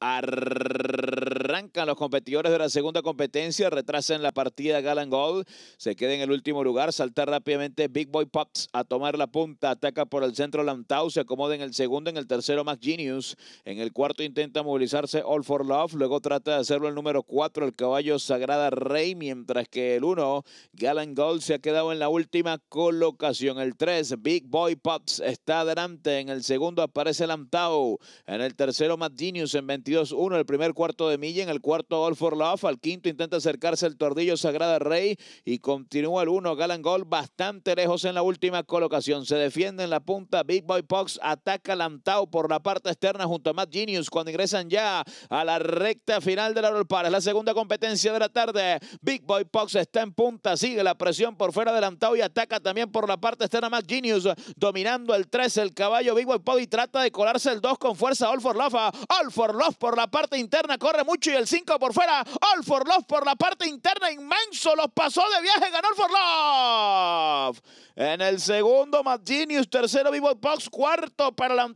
Arr los competidores de la segunda competencia, retrasan la partida Galan Gold, se queda en el último lugar, salta rápidamente Big Boy Pops a tomar la punta, ataca por el centro Lantau, se acomoda en el segundo, en el tercero Mac Genius, en el cuarto intenta movilizarse All for Love, luego trata de hacerlo el número cuatro el caballo Sagrada Rey, mientras que el uno Galan Gold, se ha quedado en la última colocación. El tres Big Boy Pops está adelante, en el segundo aparece Lantau, en el tercero Mac Genius en 22-1, el primer cuarto de milla, en el cuarto gol for Love, al quinto intenta acercarse el tordillo Sagrada Rey y continúa el uno, Galan gol bastante lejos en la última colocación. Se defiende en la punta Big Boy Pox, ataca Lantau por la parte externa junto a Matt Genius cuando ingresan ya a la recta final de la Par, Es la segunda competencia de la tarde. Big Boy Pox está en punta, sigue la presión por fuera de Lantau y ataca también por la parte externa Matt Genius, dominando el 3, el caballo Big Boy Pox y trata de colarse el 2 con fuerza All for Love. All for Love por la parte interna, corre mucho y el 5 por fuera. All for Love por la parte interna. Inmenso. Los pasó de viaje. Ganó All for Love. En el segundo, Matt Genius. Tercero, Vivo Box. Cuarto para